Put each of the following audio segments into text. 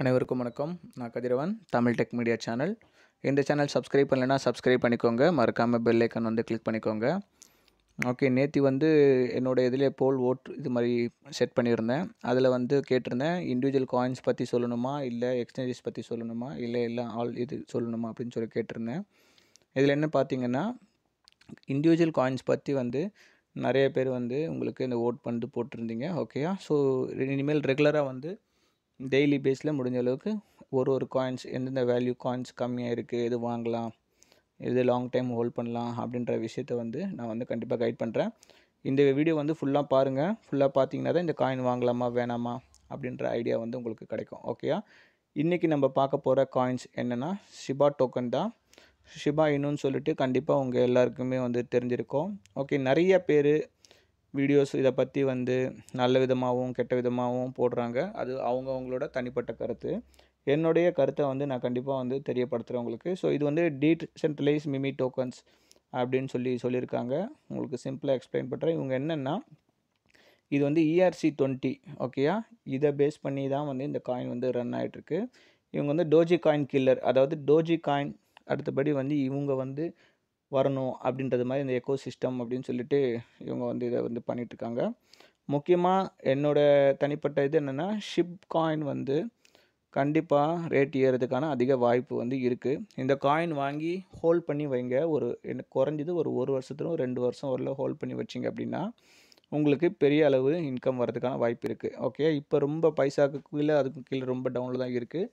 அனைவருக்கும் வணக்கம் நான் Kathiravan Tamil tech media channel இந்த சேனல் சப்ஸ்கிரைப் பண்ணலைன்னா சப்ஸ்கிரைப் பண்ணிக்கோங்க மறக்காமல் பெல் ஐக்கன் வந்து கிளிக் பண்ணிக்கோங்க ஓகே நேற்று வந்து என்னோடய இதில் போல் ஓட் இது மாதிரி செட் பண்ணியிருந்தேன் அதில் வந்து கேட்டிருந்தேன் இண்டிவிஜுவல் காயின்ஸ் பற்றி சொல்லணுமா இல்லை எக்ஸ்சேஞ்சஸ் பற்றி சொல்லணுமா இல்லை எல்லாம் ஆல் இது சொல்லணுமா அப்படின்னு சொல்லி கேட்டிருந்தேன் இதில் என்ன பார்த்தீங்கன்னா இண்டிவிஜுவல் காயின்ஸ் பற்றி வந்து நிறைய பேர் வந்து உங்களுக்கு இந்த ஓட் பண்ணிட்டு போட்டிருந்தீங்க ஓகேயா ஸோ இனிமேல் ரெகுலராக வந்து டெய்லி பேஸில் முடிஞ்ச அளவுக்கு ஒரு ஒரு காயின்ஸ் எந்தெந்த வேல்யூ காயின்ஸ் கம்மியாக இருக்குது எது வாங்கலாம் எது லாங் டைம் ஹோல்ட் பண்ணலாம் அப்படின்ற விஷயத்த வந்து நான் வந்து கண்டிப்பாக கைட் பண்ணுறேன் இந்த வீடியோ வந்து ஃபுல்லாக பாருங்கள் ஃபுல்லாக பார்த்தீங்கன்னா தான் இந்த காயின் வாங்கலாமா வேணாமா அப்படின்ற ஐடியா வந்து உங்களுக்கு கிடைக்கும் ஓகேயா இன்றைக்கி நம்ம பார்க்க போகிற காயின்ஸ் என்னென்னா ஷிபா டோக்கன் தான் ஷிபா இன்னுன்னு சொல்லிட்டு கண்டிப்பாக உங்கள் எல்லாருக்குமே வந்து தெரிஞ்சிருக்கும் ஓகே நிறைய பேர் வீடியோஸ் இதை பற்றி வந்து நல்ல விதமாகவும் கெட்ட விதமாகவும் போடுறாங்க அது அவங்கவுங்களோட தனிப்பட்ட கருத்து என்னுடைய கருத்தை வந்து நான் கண்டிப்பாக வந்து தெரியப்படுத்துகிறேன் உங்களுக்கு ஸோ இது வந்து டீசென்ட்ரலைஸ் மிமி டோக்கன்ஸ் அப்படின்னு சொல்லி சொல்லியிருக்காங்க உங்களுக்கு சிம்பிளாக எக்ஸ்பிளைன் பண்ணுறேன் இவங்க என்னென்னா இது வந்து இஆர்சி டுவெண்ட்டி ஓகேயா இதை பேஸ் பண்ணி தான் வந்து இந்த காயின் வந்து ரன் ஆகிட்டுருக்கு இவங்க வந்து டோஜி காயின் கில்லர் அதாவது டோஜி காயின் அடுத்தபடி வந்து இவங்க வந்து வரணும் அப்படின்றது மாதிரி இந்த எக்கோ சிஸ்டம் அப்படின்னு சொல்லிட்டு இவங்க வந்து இதை வந்து பண்ணிகிட்ருக்காங்க முக்கியமாக என்னோடய தனிப்பட்ட இது என்னென்னா ஷிப் காயின் வந்து கண்டிப்பாக ரேட் ஏறதுக்கான அதிக வாய்ப்பு வந்து இருக்குது இந்த காயின் வாங்கி ஹோல்ட் பண்ணி வைங்க ஒரு குறைஞ்சது ஒரு ஒரு வருஷத்துலும் ரெண்டு வருஷம் வரல ஹோல்ட் பண்ணி வச்சிங்க அப்படின்னா உங்களுக்கு பெரிய அளவு இன்கம் வரதுக்கான வாய்ப்பு இருக்குது ஓகே இப்போ ரொம்ப பைசாக்கு கீழே அதுக்கு கீழே ரொம்ப டவுனில் தான் இருக்குது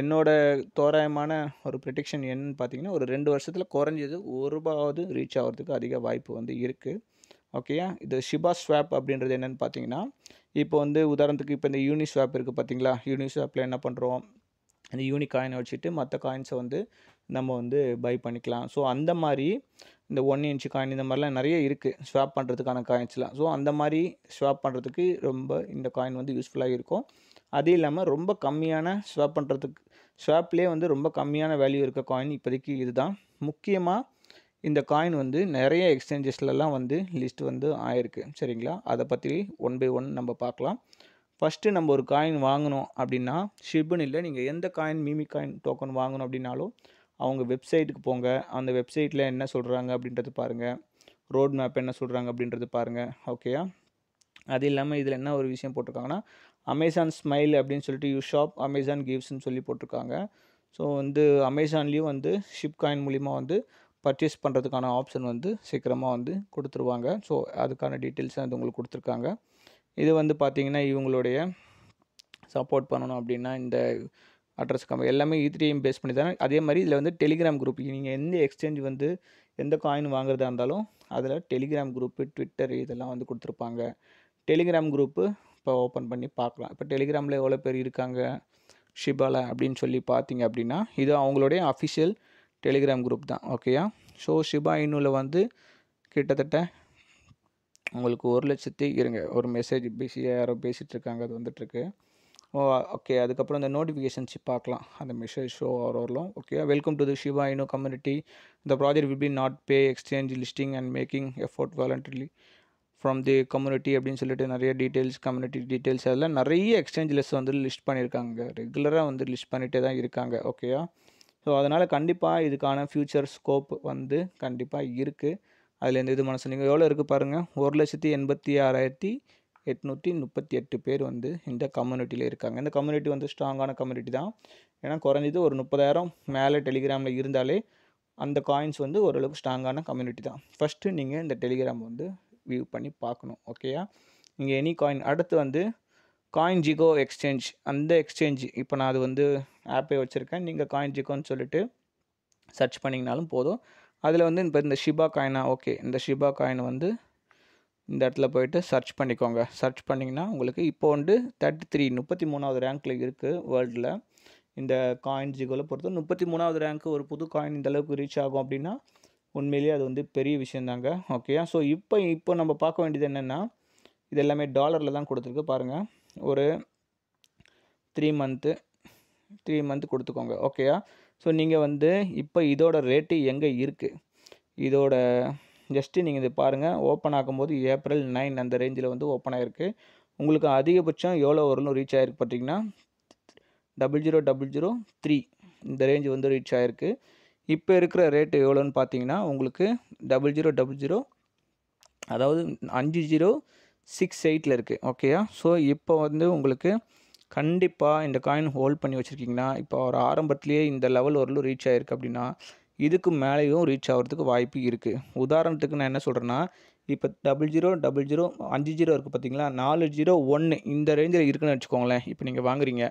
என்னோடய தோராயமான ஒரு ப்ரிடிக்ஷன் என்னன்னு பார்த்தீங்கன்னா ஒரு ரெண்டு வருஷத்தில் குறைஞ்சது ஒரு ரூபாவது ரீச் ஆகிறதுக்கு அதிக வாய்ப்பு வந்து இருக்குது ஓகேயா இது ஷிபா ஸ்வாப் அப்படின்றது என்னென்னு பார்த்தீங்கன்னா இப்போ வந்து உதாரணத்துக்கு இப்போ இந்த யூனி ஸ்வாப் இருக்குது பார்த்தீங்களா யூனி ஸ்வாப்பில் என்ன பண்ணுறோம் அந்த யூனி காயினை வச்சுட்டு மற்ற காயின்ஸை வந்து நம்ம வந்து பை பண்ணிக்கலாம் ஸோ அந்த மாதிரி இந்த ஒன் இன்ச்சு காயின் இந்த மாதிரிலாம் நிறைய இருக்குது ஸ்வாப் பண்ணுறதுக்கான காயின்ஸ்லாம் ஸோ அந்த மாதிரி ஸ்வாப் பண்ணுறதுக்கு ரொம்ப இந்த காயின் வந்து யூஸ்ஃபுல்லாக இருக்கும் அது இல்லாமல் ரொம்ப கம்மியான ஸ்வாப் பண்ணுறதுக்கு ஸ்வாப்லேயே வந்து ரொம்ப கம்மியான வேல்யூ இருக்க காயின் இப்போதைக்கு இதுதான் முக்கியமாக இந்த காயின் வந்து நிறைய எக்ஸ்சேஞ்சஸ்லலாம் வந்து லிஸ்ட் வந்து ஆயிருக்கு சரிங்களா அதை பற்றி ஒன் பை ஒன் நம்ம பார்க்கலாம் ஃபஸ்ட்டு நம்ம ஒரு காயின் வாங்கணும் அப்படின்னா ஷிப்னு இல்லை நீங்கள் எந்த காயின் மீமி காயின் டோக்கன் வாங்கணும் அப்படின்னாலும் அவங்க வெப்சைட்டுக்கு போங்க அந்த வெப்சைட்டில் என்ன சொல்கிறாங்க அப்படின்றது பாருங்கள் ரோட் மேப் என்ன சொல்கிறாங்க அப்படின்றது பாருங்கள் ஓகேயா அது இல்லாமல் இதில் என்ன ஒரு விஷயம் போட்டிருக்காங்கன்னா அமேசான் ஸ்மைல் அப்படின்னு சொல்லிட்டு யூ ஷாப் அமேசான் கிவ்ஸ்ன்னு சொல்லி போட்டிருக்காங்க ஸோ வந்து அமேசான்லேயும் வந்து ஷிப் காயின் மூலிமா வந்து பர்ச்சேஸ் பண்ணுறதுக்கான ஆப்ஷன் வந்து சீக்கிரமாக வந்து கொடுத்துருவாங்க ஸோ அதுக்கான டீட்டெயில்ஸ் அது உங்களுக்கு கொடுத்துருக்காங்க இது வந்து பார்த்திங்கன்னா இவங்களுடைய சப்போர்ட் பண்ணணும் அப்படின்னா இந்த அட்ரஸ் கம்பெனி எல்லாமே இத்திரியும் e பேஸ் பண்ணி தானே அதே மாதிரி இதில் வந்து டெலிகிராம் குரூப் நீங்கள் எந்த எக்ஸ்சேஞ்ச் வந்து எந்த காயின் வாங்குறதா இருந்தாலும் அதில் டெலிகிராம் குரூப்பு ட்விட்டர் இதெல்லாம் வந்து கொடுத்துருப்பாங்க டெலிகிராம் குரூப்பு இப்போ ஓப்பன் பண்ணி பார்க்கலாம் இப்போ டெலிகிராமில் எவ்வளோ பேர் இருக்காங்க ஷிபால அப்படின்னு சொல்லி பார்த்தீங்க அப்படின்னா இது அவங்களுடைய அஃபிஷியல் டெலிகிராம் குரூப் தான் ஓகேயா ஸோ ஷிபா இன்னுல வந்து கிட்டத்தட்ட உங்களுக்கு ஒரு லட்சத்தி இருங்க ஒரு மெசேஜ் பேசி யாரோ பேசிகிட்டு இருக்காங்க அது வந்துட்டுருக்கு ஓ ஓகே அதுக்கப்புறம் இந்த நோட்டிஃபிகேஷன்ஸ் பார்க்கலாம் அந்த மெசேஜ் ஷோ வரலாம் okay welcome to the Shiba Inu community இந்த project will be not pay exchange listing and making effort voluntarily from the community அப்படின்னு சொல்லிட்டு நிறைய டீட்டெயில்ஸ் கம்யூனிட்டி டீட்டெயில்ஸ் அதெல்லாம் நிறைய லெஸ் வந்து லிஸ்ட் பண்ணியிருக்காங்க ரெகுலராக வந்து லிஸ்ட் பண்ணிகிட்டே தான் இருக்காங்க ஓகேயா ஸோ அதனால் கண்டிப்பாக இதுக்கான ஃப்யூச்சர் ஸ்கோப் வந்து கண்டிப்பாக இருக்குது அதில் இந்த இது மனசு நீங்கள் எவ்வளோ இருக்குது பாருங்கள் ஒரு லட்சத்தி எண்பத்தி ஆறாயிரத்தி எட்நூற்றி முப்பத்தி எட்டு பேர் வந்து இந்த கம்யூனிட்டியில் இருக்காங்க இந்த கம்யூனிட்டி வந்து ஸ்ட்ராங்கான கம்யூனிட்டி தான் ஏன்னா குறைஞ்சது ஒரு முப்பதாயிரம் மேலே டெலிகிராமில் இருந்தாலே அந்த காயின்ஸ் வந்து ஓரளவுக்கு ஸ்ட்ராங்கான கம்யூனிட்டி தான் ஃபஸ்ட்டு நீங்கள் இந்த டெலிகிராம் வந்து வியூ பண்ணி பார்க்கணும் ஓகேயா இங்கே எனி காயின் அடுத்து வந்து காயின் ஜிகோ எக்ஸ்சேஞ்ச் அந்த எக்ஸ்சேஞ்ச் இப்போ நான் அது வந்து ஆப்பே வச்சுருக்கேன் நீங்கள் காயின் ஜிகோன்னு சொல்லிட்டு சர்ச் பண்ணிங்கனாலும் போதும் அதில் வந்து இப்போ இந்த ஷிபா காயினா ஓகே இந்த ஷிபா காயின் வந்து இந்த இடத்துல போயிட்டு சர்ச் பண்ணிக்கோங்க சர்ச் பண்ணிங்கன்னா உங்களுக்கு இப்போ வந்து தேர்ட்டி த்ரீ முப்பத்தி மூணாவது ரேங்க்கில் இருக்குது வேர்ல்டில் இந்த காயின் ஜிகோவில் பொறுத்து முப்பத்தி மூணாவது ரேங்க்கு ஒரு புது காயின் இந்தளவுக்கு ரீச் ஆகும் அப்படின்னா உண்மையிலேயே அது வந்து பெரிய விஷயந்தாங்க ஓகேயா ஸோ இப்போ இப்போ நம்ம பார்க்க வேண்டியது என்னென்னா இது எல்லாமே டாலரில் தான் கொடுத்துருக்கு பாருங்கள் ஒரு த்ரீ மந்த்து த்ரீ மந்த் கொடுத்துக்கோங்க ஓகேயா ஸோ நீங்கள் வந்து இப்போ இதோட ரேட்டு எங்கே இருக்குது இதோட ஜஸ்ட்டு நீங்கள் இதை பாருங்கள் ஓப்பன் ஆகும்போது ஏப்ரல் நைன் அந்த ரேஞ்சில் வந்து ஓப்பன் ஆகிருக்கு உங்களுக்கு அதிகபட்சம் எவ்வளோ வரலும் ரீச் ஆகிருக்கு பார்த்தீங்கன்னா double zero double zero three இந்த ரேஞ்சு வந்து ரீச் ஆகிருக்கு இப்போ இருக்கிற ரேட்டு எவ்வளோன்னு பார்த்தீங்கன்னா உங்களுக்கு டபுள் ஜீரோ டபுள் ஜீரோ அதாவது அஞ்சு ஜீரோ சிக்ஸ் எயிட்டில் இருக்குது ஓகேயா ஸோ இப்போ வந்து உங்களுக்கு கண்டிப்பாக இந்த காயின் ஹோல்ட் பண்ணி வச்சுருக்கீங்கன்னா இப்போ ஒரு ஆரம்பத்துலேயே இந்த லெவல் வரலும் ரீச் ஆகிருக்கு அப்படின்னா இதுக்கு மேலேயும் ரீச் ஆகிறதுக்கு வாய்ப்பு இருக்குது உதாரணத்துக்கு நான் என்ன சொல்கிறேன்னா இப்போ டபுள் ஜீரோ டபுள் ஜீரோ அஞ்சு ஜீரோ இருக்குது பார்த்தீங்களா நாலு ஜீரோ ஒன்று இந்த ரேஞ்சில் இருக்குதுன்னு வச்சுக்கோங்களேன் இப்போ நீங்கள் வாங்குறீங்க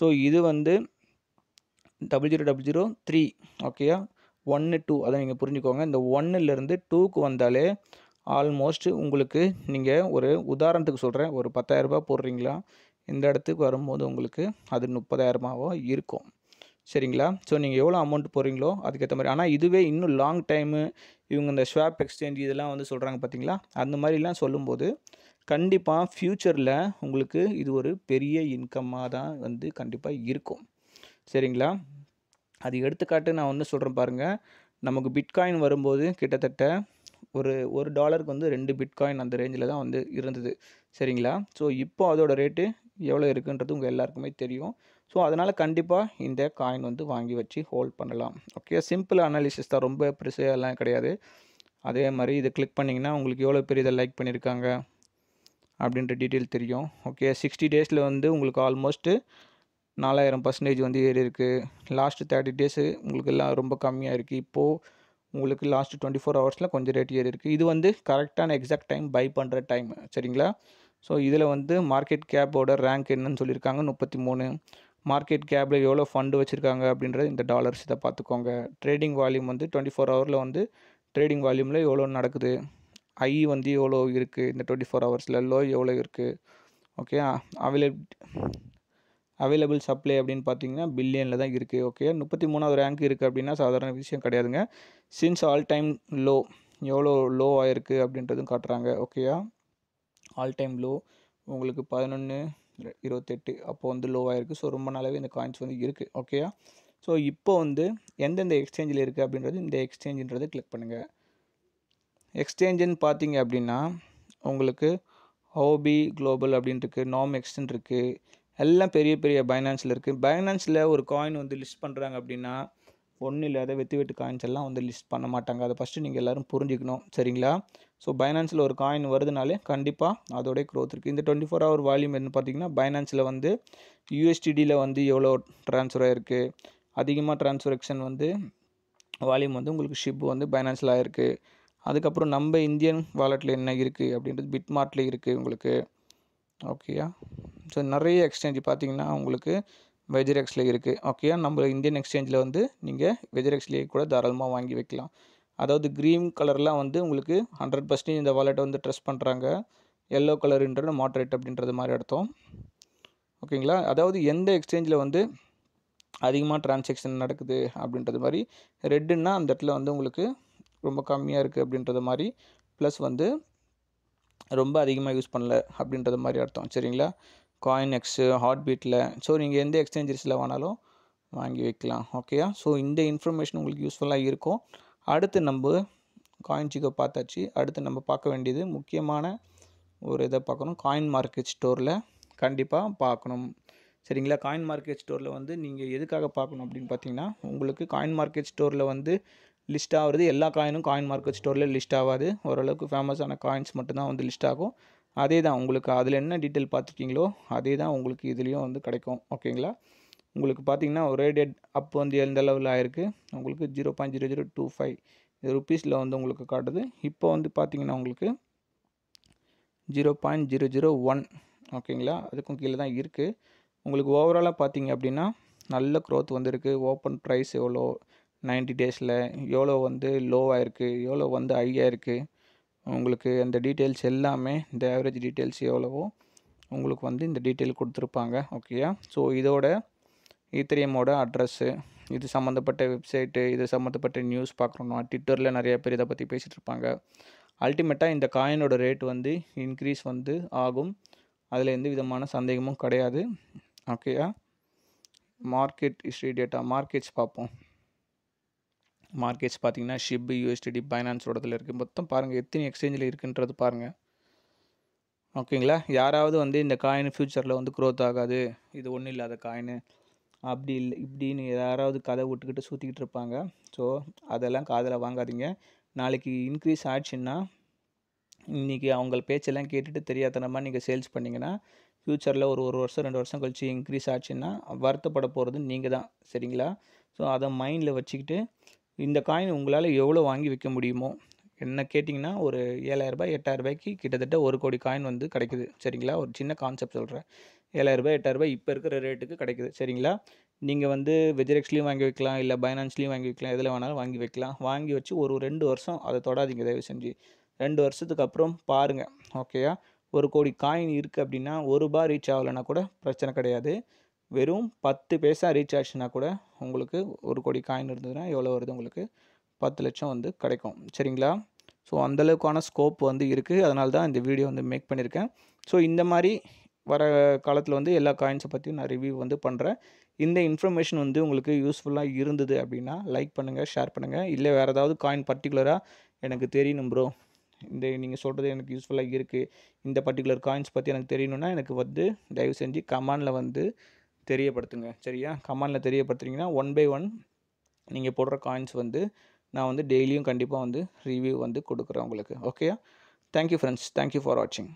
ஸோ இது வந்து double zero double zero three ஓகேயா ஒன்று டூ அதை நீங்கள் புரிஞ்சுக்கோங்க இந்த ஒன்றுலேருந்து டூக்கு வந்தாலே ஆல்மோஸ்ட் உங்களுக்கு நீங்கள் ஒரு உதாரணத்துக்கு சொல்கிறேன் ஒரு பத்தாயிரரூபா போடுறீங்களா இந்த இடத்துக்கு வரும்போது உங்களுக்கு அது முப்பதாயிரமாவோ இருக்கும் சரிங்களா ஸோ நீங்கள் எவ்வளோ அமௌண்ட் போகிறீங்களோ அதுக்கேற்ற மாதிரி ஆனால் இதுவே இன்னும் லாங் டைமு இவங்க இந்த ஸ்வாப் எக்ஸ்சேஞ்ச் இதெல்லாம் வந்து சொல்கிறாங்க பார்த்தீங்களா அந்த மாதிரிலாம் சொல்லும்போது கண்டிப்பாக ஃப்யூச்சரில் உங்களுக்கு இது ஒரு பெரிய இன்கம்மாக தான் வந்து கண்டிப்பாக இருக்கும் சரிங்களா அது எடுத்துக்காட்டு நான் ஒன்று சொல்கிறேன் பாருங்கள் நமக்கு பிட்காயின் வரும்போது கிட்டத்தட்ட ஒரு ஒரு டாலருக்கு வந்து ரெண்டு பிட்காயின் அந்த ரேஞ்சில் தான் வந்து இருந்தது சரிங்களா ஸோ இப்போ அதோட ரேட்டு எவ்வளோ இருக்குன்றது உங்கள் எல்லாருக்குமே தெரியும் ஸோ அதனால் கண்டிப்பாக இந்த காயின் வந்து வாங்கி வச்சு ஹோல்ட் பண்ணலாம் ஓகே சிம்பிள் அனாலிசிஸ் தான் ரொம்ப பெருசாகலாம் கிடையாது அதே மாதிரி இதை கிளிக் பண்ணிங்கன்னா உங்களுக்கு எவ்வளோ பெரிய இதை லைக் பண்ணியிருக்காங்க அப்படின்ற டீட்டெயில் தெரியும் ஓகே சிக்ஸ்டி டேஸில் வந்து உங்களுக்கு ஆல்மோஸ்ட்டு நாலாயிரம் பர்சன்டேஜ் வந்து ஏறி இருக்குது லாஸ்ட்டு தேர்ட்டி டேஸு உங்களுக்கு எல்லாம் ரொம்ப கம்மியாக இருக்குது இப்போது உங்களுக்கு லாஸ்ட் டுவெண்ட்டி ஃபோர் ஹவர்ஸில் கொஞ்சம் ரேட் ஏறி இருக்குது இது வந்து கரெக்டான எக்ஸாக்ட் டைம் பை பண்ணுற டைம் சரிங்களா ஸோ இதில் வந்து மார்க்கெட் கேப்போட ரேங்க் என்னன்னு சொல்லியிருக்காங்க முப்பத்தி மூணு மார்க்கெட் கேப்பில் எவ்வளோ ஃபண்டு வச்சுருக்காங்க அப்படின்றது இந்த டாலர்ஸ் இதை பார்த்துக்கோங்க ட்ரேடிங் வால்யூம் வந்து டுவெண்ட்டி ஃபோர் ஹவரில் வந்து ட்ரேடிங் வால்யூமில் எவ்வளோ நடக்குது ஐ வந்து எவ்வளோ இருக்குது இந்த டுவெண்ட்டி ஃபோர் ஹவர்ஸில் லோ எவ்வளோ இருக்குது ஓகே அவைலபிள் அவைலபிள் சப்ளை அப்படின்னு பார்த்தீங்கன்னா பில்லியனில் தான் இருக்குது ஓகே முப்பத்தி மூணாவது ரேங்க் இருக்குது அப்படின்னா சாதாரண விஷயம் கிடையாதுங்க சின்ஸ் ஆல் டைம் லோ எவ்வளோ லோ ஆகிருக்கு அப்படின்றதும் காட்டுறாங்க ஓகேயா ஆல் டைம் லோ உங்களுக்கு பதினொன்று இருபத்தெட்டு அப்போது வந்து லோ ஆகிருக்கு ஸோ ரொம்ப நாளாகவே இந்த காயின்ஸ் வந்து இருக்குது ஓகேயா ஸோ இப்போ வந்து எந்தெந்த எக்ஸ்சேஞ்சில் இருக்குது அப்படின்றது இந்த எக்ஸ்சேஞ்சுன்றது கிளிக் பண்ணுங்கள் எக்ஸ்சேஞ்சுன்னு பார்த்தீங்க அப்படின்னா உங்களுக்கு ஹோபி குளோபல் அப்படின்ட்டுருக்கு நாம் எக்ஸ்டன் இருக்குது எல்லாம் பெரிய பெரிய பைனான்ஸில் இருக்குது பைனான்ஸில் ஒரு காயின் வந்து லிஸ்ட் பண்ணுறாங்க அப்படின்னா ஒன்றும் இல்லாத வெத்து வெட்டு காயின்ஸ் எல்லாம் வந்து லிஸ்ட் பண்ண மாட்டாங்க அதை ஃபஸ்ட்டு நீங்கள் எல்லோரும் புரிஞ்சிக்கணும் சரிங்களா ஸோ பைனான்ஸில் ஒரு காயின் வருதுனாலே கண்டிப்பாக அதோடைய க்ரோத் இருக்குது இந்த டுவெண்ட்டி ஃபோர் ஹவர் வால்யூம் என்ன பார்த்தீங்கன்னா பைனான்ஸில் வந்து யூஎஸ்டிடியில் வந்து எவ்வளோ ட்ரான்ஸ்ஃபர் ஆகிருக்கு அதிகமாக ட்ரான்ஸ்ஃபரக்ஷன் வந்து வால்யூம் வந்து உங்களுக்கு ஷிப் வந்து பைனான்ஸில் ஆகிருக்கு அதுக்கப்புறம் நம்ம இந்தியன் வாலெட்டில் என்ன இருக்குது அப்படின்றது பிட்மார்ட்டில் இருக்குது உங்களுக்கு ஓகேயா ஸோ நிறைய எக்ஸ்சேஞ்ச் பார்த்தீங்கன்னா உங்களுக்கு வெஜரெக்ஸில் இருக்குது ஓகே நம்ம இந்தியன் எக்ஸ்சேஞ்சில் வந்து நீங்கள் வெஜரெக்ஸ்லேயே கூட தாராளமாக வாங்கி வைக்கலாம் அதாவது க்ரீன் கலர்லாம் வந்து உங்களுக்கு ஹண்ட்ரட் பர்சன்டேஜ் இந்த வாலெட்டை வந்து ட்ரெஸ் பண்ணுறாங்க எல்லோ கலருன்றது மாட்ரேட் அப்படின்றது மாதிரி அர்த்தம் ஓகேங்களா அதாவது எந்த எக்ஸ்சேஞ்சில் வந்து அதிகமாக டிரான்சேக்ஷன் நடக்குது அப்படின்றது மாதிரி ரெட்டுன்னா அந்த இடத்துல வந்து உங்களுக்கு ரொம்ப கம்மியாக இருக்குது அப்படின்றது மாதிரி ப்ளஸ் வந்து ரொம்ப அதிகமாக யூஸ் பண்ணல அப்படின்றது மாதிரி அர்த்தம் சரிங்களா காயின் எக்ஸு ஹார்ட் பீட்டில் ஸோ நீங்கள் எந்த எக்ஸ்சேஞ்சஸில் வேணாலும் வாங்கி வைக்கலாம் ஓகேயா ஸோ இந்த இன்ஃபர்மேஷன் உங்களுக்கு யூஸ்ஃபுல்லாக இருக்கும் அடுத்து நம்ம காயின் ஜிகோ பார்த்தாச்சு அடுத்து நம்ம பார்க்க வேண்டியது முக்கியமான ஒரு இதை பார்க்கணும் காயின் மார்க்கெட் ஸ்டோரில் கண்டிப்பாக பார்க்கணும் சரிங்களா காயின் மார்க்கெட் ஸ்டோரில் வந்து நீங்கள் எதுக்காக பார்க்கணும் அப்படின்னு பார்த்தீங்கன்னா உங்களுக்கு காயின் மார்க்கெட் ஸ்டோரில் வந்து லிஸ்ட் ஆகிறது எல்லா காயினும் காயின் மார்க்கெட் ஸ்டோரில் லிஸ்ட் ஆகாது ஓரளவுக்கு ஃபேமஸான காயின்ஸ் மட்டும்தான் வந்து லிஸ்ட் ஆகும் அதே தான் உங்களுக்கு அதில் என்ன டீட்டெயில் பார்த்துருக்கீங்களோ அதே தான் உங்களுக்கு இதுலேயும் வந்து கிடைக்கும் ஓகேங்களா உங்களுக்கு பார்த்தீங்கன்னா ஒரே டேட் அப் வந்து எந்த லெவலில் ஆயிருக்கு உங்களுக்கு zero point zero zero two five ருபீஸில் வந்து உங்களுக்கு காட்டுது இப்போ வந்து பார்த்தீங்கன்னா உங்களுக்கு zero point zero zero one ஓகேங்களா அதுக்கும் கீழே தான் இருக்குது உங்களுக்கு ஓவராலாக பார்த்தீங்க அப்படின்னா நல்ல க்ரோத் வந்திருக்கு ஓப்பன் ப்ரைஸ் எவ்வளோ நைன்டி டேஸில் எவ்வளோ வந்து லோவாக இருக்குது எவ்வளோ வந்து ஹையாக இருக்குது உங்களுக்கு அந்த டீட்டெயில்ஸ் எல்லாமே இந்த ஆவரேஜ் டீட்டெயில்ஸ் எவ்வளவோ உங்களுக்கு வந்து இந்த டீட்டெயில் கொடுத்துருப்பாங்க ஓகேயா ஸோ இதோட இத்திரியமோட அட்ரஸ்ஸு இது சம்மந்தப்பட்ட வெப்சைட்டு இது சம்மந்தப்பட்ட நியூஸ் பார்க்குறோன்னா ட்விட்டரில் நிறைய பேர் இதை பற்றி பேசிகிட்டு இருப்பாங்க அல்டிமேட்டாக இந்த காயினோட ரேட் வந்து இன்க்ரீஸ் வந்து ஆகும் அதில் எந்த விதமான சந்தேகமும் கிடையாது ஓகேயா மார்க்கெட் ஹிஸ்ட்ரி டேட்டா மார்க்கெட்ஸ் பார்ப்போம் மார்க்கெட்ஸ் பார்த்தீங்கன்னா ஷிப் யூஎஸ்டிடி பைனான்ஸ் இடத்துல இருக்குது மொத்தம் பாருங்கள் எத்தனை எக்ஸ்சேஞ்சில் இருக்குன்றது பாருங்கள் ஓகேங்களா யாராவது வந்து இந்த காயின் ஃப்யூச்சரில் வந்து க்ரோத் ஆகாது இது ஒன்றும் இல்லாத காயின் அப்படி இல்லை இப்படின்னு யாராவது கதை விட்டுக்கிட்டு சுற்றிக்கிட்டு இருப்பாங்க ஸோ அதெல்லாம் காதில் வாங்காதீங்க நாளைக்கு இன்க்ரீஸ் ஆச்சுன்னா இன்றைக்கி அவங்க பேச்செல்லாம் கேட்டுட்டு தெரியாதனமாக நீங்கள் சேல்ஸ் பண்ணிங்கன்னா ஃப்யூச்சரில் ஒரு ஒரு வருஷம் ரெண்டு வருஷம் கழித்து இன்க்ரீஸ் ஆச்சுன்னா வருத்தப்பட போகிறது நீங்கள் தான் சரிங்களா ஸோ அதை மைண்டில் வச்சுக்கிட்டு இந்த காயின் உங்களால் எவ்வளோ வாங்கி விற்க முடியுமோ என்ன கேட்டிங்கன்னா ஒரு ஏழாயிரரூபா எட்டாயிரரூபாய்க்கு கிட்டத்தட்ட ஒரு கோடி காயின் வந்து கிடைக்குது சரிங்களா ஒரு சின்ன கான்செப்ட் சொல்கிறேன் ஏழாயிரரூபா எட்டாயிரரூபாய் இப்போ இருக்கிற ரேட்டுக்கு கிடைக்குது சரிங்களா நீங்கள் வந்து வெஜிரெக்ஸ்லேயும் வாங்கி வைக்கலாம் இல்லை பைனான்ஸ்லேயும் வாங்கி வைக்கலாம் எதில் வேணாலும் வாங்கி வைக்கலாம் வாங்கி வச்சு ஒரு ரெண்டு வருஷம் அதை தொடாதீங்க தயவு செஞ்சு ரெண்டு வருஷத்துக்கு அப்புறம் பாருங்கள் ஓகேயா ஒரு கோடி காயின் இருக்குது அப்படின்னா ஒரு ரூபா ரீச் ஆகலைன்னா கூட பிரச்சனை கிடையாது வெறும் பத்து பைசா ரீச் ஆச்சுன்னா கூட உங்களுக்கு ஒரு கோடி காயின் இருந்ததுன்னா எவ்வளோ வருது உங்களுக்கு பத்து லட்சம் வந்து கிடைக்கும் சரிங்களா ஸோ அந்தளவுக்கான ஸ்கோப் வந்து இருக்குது அதனால தான் இந்த வீடியோ வந்து மேக் பண்ணியிருக்கேன் ஸோ இந்த மாதிரி வர காலத்தில் வந்து எல்லா காயின்ஸை பற்றியும் நான் ரிவ்யூ வந்து பண்ணுறேன் இந்த இன்ஃபர்மேஷன் வந்து உங்களுக்கு யூஸ்ஃபுல்லாக இருந்தது அப்படின்னா லைக் பண்ணுங்கள் ஷேர் பண்ணுங்கள் இல்லை வேறு ஏதாவது காயின் பர்டிகுலராக எனக்கு தெரியணும் ப்ரோ இந்த நீங்கள் சொல்கிறது எனக்கு யூஸ்ஃபுல்லாக இருக்குது இந்த பர்டிகுலர் காயின்ஸ் பற்றி எனக்கு தெரியணுன்னா எனக்கு வந்து தயவு செஞ்சு கமானில் வந்து தெரியப்படுத்துங்க சரியா கமாண்டில் தெரியப்படுத்துறீங்கன்னா ஒன் பை ஒன் நீங்கள் போடுற காயின்ஸ் வந்து நான் வந்து டெய்லியும் கண்டிப்பாக வந்து ரிவ்யூ வந்து கொடுக்குறேன் உங்களுக்கு ஓகேயா தேங்க்யூ ஃப்ரெண்ட்ஸ் தேங்க்யூ ஃபார் வாட்சிங்